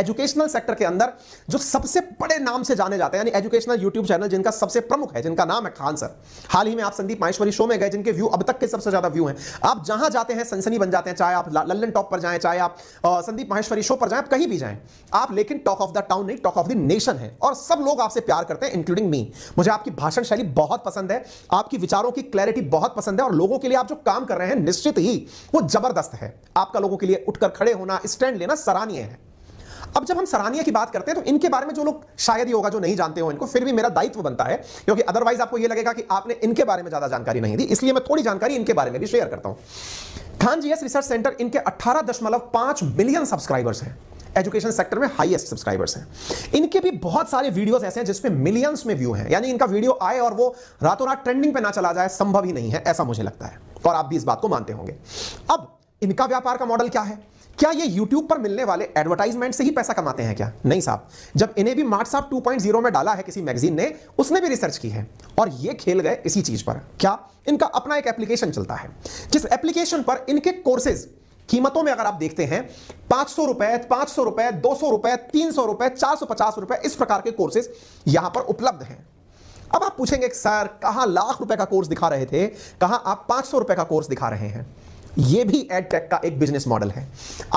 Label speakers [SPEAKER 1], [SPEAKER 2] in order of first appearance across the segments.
[SPEAKER 1] educational sector के अंदर जो सबसे बड़े नाम से जाने जाते हैं यानी एजुकेशनल यूट्यूब चैनल जिनका सबसे प्रमुख है जिनका नाम है खान सर हाल ही में आप संदीप माहेश्वरी शो में गए जिनके व्यू अब तक के सबसे ज्यादा व्यू हैं आप जहां जाते हैं सनसनी बन जाते हैं चाहे आप लल्लन टॉप पर जाएं चाहे आप संदीप माहेश्वरी शो पर जाएं आप कहीं भी जाएं आप लेकिन टॉक ऑफ द टाउन नहीं टॉक ऑफ द नेशन है और सब लोग आपसे प्यार करते हैं इंक्लूडिंग मी मुझे आपकी भाषण शैली बहुत पसंद है आपकी विचारों की क्लैरिटी बहुत पसंद है और लोगों के लिए आप जो काम कर रहे हैं निश्चित ही वो जबरदस्त है आपका लोगों के लिए उठकर खड़े होना स्टैंड लेना सराहनीय है अब जब हम सराहनीय की बात करते हैं तो इनके बारे में जो लोग शायद ही होगा जो नहीं जानते हो इनको फिर भी मेरा दायित्व बनता है क्योंकि अदरवाइज आपको यह लगेगा कि आपने इनके बारे में ज्यादा जानकारी नहीं दी इसलिए मैं थोड़ी जानकारी इनके बारे में भी शेयर करता हूं खान जीएस रिसर्च सेंटर इनके अट्ठारह मिलियन सब्सक्राइबर्स हैं एजुकेशन सेक्टर में हाईएस्ट सब्सक्राइबर्स हैं इनके भी बहुत सारे वीडियोस ऐसे हैं जिसमें मिलियंस में व्यू हैं यानी इनका वीडियो आए और वो रातों रात ट्रेंडिंग पे ना चला जाए संभव ही नहीं है ऐसा मुझे लगता है और आप भी इस बात को मानते होंगे अब इनका व्यापार का मॉडल क्या है क्या ये YouTube पर मिलने वाले एडवर्टाइजमेंट से ही पैसा कमाते हैं क्या नहीं साहब जब इन्हें भी मार्ट साहब टू में डाला है किसी मैगजीन ने उसने भी रिसर्च की है और ये खेल गए इसी चीज पर क्या इनका अपना एक एप्लीकेशन चलता है जिस एप्लीकेशन पर इनके कोर्सेज कीमतों में अगर आप देखते हैं पांच सौ रुपए पांच सौ रुपए दो सौ रुपए तीन सौ रुपए चार सौ पचास रुपए इस प्रकार के कोर्सेज यहां पर उपलब्ध हैं अब आप पूछेंगे सर कहां लाख रुपए का कोर्स दिखा रहे थे कहां आप पांच सौ रुपए का कोर्स दिखा रहे हैं ये भी एडटेक का एक बिजनेस मॉडल है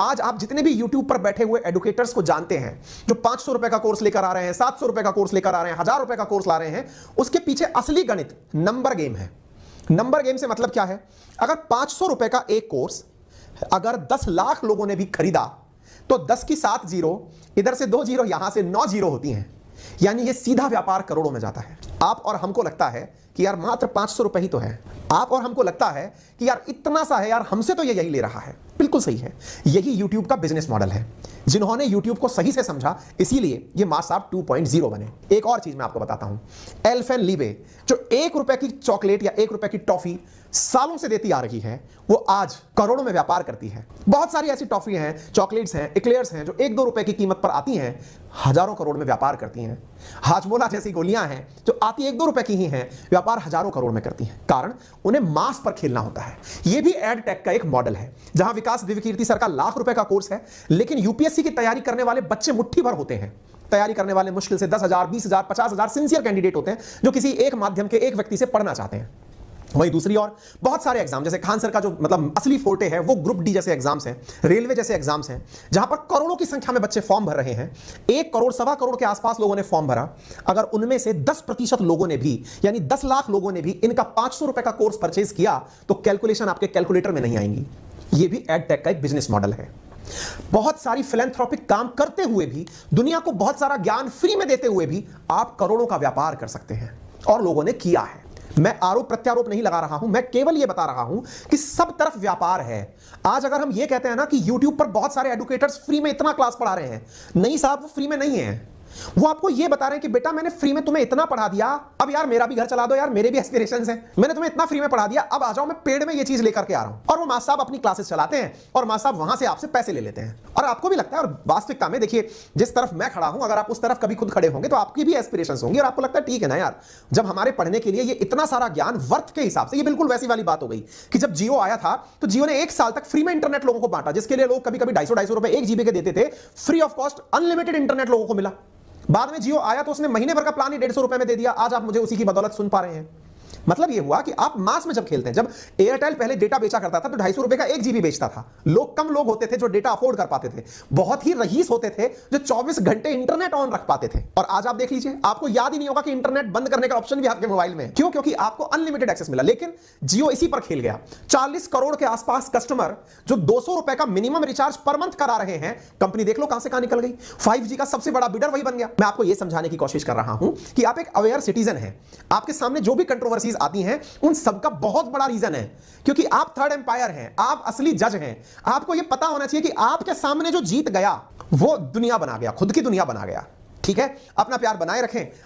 [SPEAKER 1] आज आप जितने भी यूट्यूब पर बैठे हुए एडुकेटर्स को जानते हैं जो पांच सौ रुपए का कोर्स लेकर आ रहे हैं सात सौ रुपए का कोर्स लेकर आ रहे हैं हजार रुपए का कोर्स ला रहे हैं उसके पीछे असली गणित नंबर गेम है नंबर गेम से मतलब क्या है अगर पांच सौ रुपए का एक कोर्स अगर दस लाख लोगों ने भी खरीदा तो दस की सात जीरो इधर से दो जीरो यहां से नौ जीरो होती हैं यानी ये सीधा व्यापार करोड़ों में जाता है आप और हमको लगता है कि यार मात्र पांच सौ रुपए ही तो है आप और हमको लगता है कि यार इतना सा है यार हमसे तो ये यही ले रहा है बिल्कुल सही है यही YouTube का बिजनेस मॉडल है जिन्होंने YouTube को सही से समझा इसीलिए ये मार्स आप 2.0 बने एक और चीज़ मैं आपको बताता हूं एल्फ एल्फेन लीबे जो एक रुपए की चॉकलेट या एक रुपए की टॉफ़ी सालों से देती आ रही है वो आज करोड़ों में व्यापार करती है बहुत सारी ऐसी टॉफी हैं चॉकलेट्स हैं इक्लेयर्स हैं जो एक दो रुपए की कीमत पर आती हैं हजारों करोड़ में व्यापार करती हैं हाजमोला जैसी गोलियां हैं जो आती एक दो रुपए की ही हैं व्यापार हजारों करोड़ में करती हैं कारण उन्हें मास पर खेलना होता है यह भी एड टेक का एक मॉडल है जहां विकास दिव्यकीर्ति सर का लाख रुपए का कोर्स है लेकिन यूपीएससी की तैयारी करने वाले बच्चे मुट्ठी भर होते हैं तैयारी करने वाले मुश्किल से दस हजार बीस हजार पचास हजार सिंसियर कैंडिडेट होते हैं जो किसी एक माध्यम के एक व्यक्ति से पढ़ना चाहते हैं वहीं दूसरी और बहुत सारे एग्जाम जैसे खान सर का जो मतलब असली फोर्टे है वो ग्रुप डी जैसे एग्जाम्स हैं रेलवे जैसे एग्जाम्स हैं जहां पर करोड़ों की संख्या में बच्चे फॉर्म भर रहे हैं एक करोड़ सवा करोड़ के आसपास लोगों ने फॉर्म भरा अगर उनमें से दस प्रतिशत लोगों ने भी यानी दस लाख लोगों ने भी इनका पांच रुपए का कोर्स परचेज किया तो कैलकुलेशन आपके कैलकुलेटर में नहीं आएंगी ये भी एड का एक बिजनेस मॉडल है बहुत सारी फिलेंथ्रोपिक काम करते हुए भी दुनिया को बहुत सारा ज्ञान फ्री में देते हुए भी आप करोड़ों का व्यापार कर सकते हैं और लोगों ने किया है मैं आरोप प्रत्यारोप नहीं लगा रहा हूं मैं केवल यह बता रहा हूं कि सब तरफ व्यापार है आज अगर हम यह कहते हैं ना कि यूट्यूब पर बहुत सारे एडुकेटर्स फ्री में इतना क्लास पढ़ा रहे हैं नहीं साहब वो फ्री में नहीं है वो आपको ये बता रहे हैं कि बेटा मैंने फ्री में तुम्हें इतना पढ़ा दिया अब यार मेरा भी घर चला दो यार मेरे भी एस्पिरेशन है मैंने तुम्हें इतना फ्री में पढ़ा दिया अब आ जाओ मैं पेड़ में ये चीज लेकर के आ रहा हूं और वो माँ साहब अपनी क्लासेस चलाते हैं और माँ साहब वहां से आपसे पैसे ले लेते हैं और आपको भी लगता है और वास्तविकता में देखिए जिस तरफ मैं खड़ा हूं अगर आप उस तरफ कभी खुद खड़े होंगे तो आपकी भी एस्पिरेशन होंगी और आपको लगता है ठीक है ना यार जब हमारे पढ़ने के लिए ये इतना सारा ज्ञान वर्थ के हिसाब से ये बिल्कुल वैसी वाली बात हो गई कि जब जियो आया था तो जियो ने एक साल तक फ्री में इंटरनेट लोगों को बांटा जिसके लिए लोग कभी कभी ढाई सौ ढाई सौ रुपए एक जीबी के देते थे free of cost unlimited internet लोगों को मिला बाद में जियो आया तो उसने महीने भर का प्लान ही डेढ़ सौ रुपए में दे दिया आज आप मुझे उसी की बदौलत सुन पा रहे हैं मतलब ये हुआ कि आप मास में जब खेलते हैं जब एयरटेल पहले डेटा बेचा करता था तो ढाई सौ रुपए का एक जीबी बेचता था लोग कम लोग होते थे जो डेटा अफोर्ड कर पाते थे बहुत ही रहीस होते थे जो 24 घंटे इंटरनेट ऑन रख पाते थे और आज आप देख लीजिए आपको याद ही नहीं होगा कि इंटरनेट बंद करने का ऑप्शन भी आपके मोबाइल में क्यों क्योंकि आपको अनलिमिटेड एक्सेस मिला लेकिन जियो इसी पर खेल गया चालीस करोड़ के आसपास कस्टमर जो दो रुपए का मिनिमम रिचार्ज पर मंथ करा रहे हैं कंपनी देख लो कहां से कहां निकल गई फाइव का सबसे बड़ा बिडर वही बन गया मैं आपको यह समझाने की कोशिश कर रहा हूं कि आप एक अवेयर सिटीजन है आपके सामने जो भी कंट्रोवर्सीज कंट्रीज आती हैं उन सबका बहुत बड़ा रीजन है क्योंकि आप थर्ड एम्पायर हैं आप असली जज हैं आपको यह पता होना चाहिए कि आपके सामने जो जीत गया वो दुनिया बना गया खुद की दुनिया बना गया ठीक है अपना प्यार बनाए रखें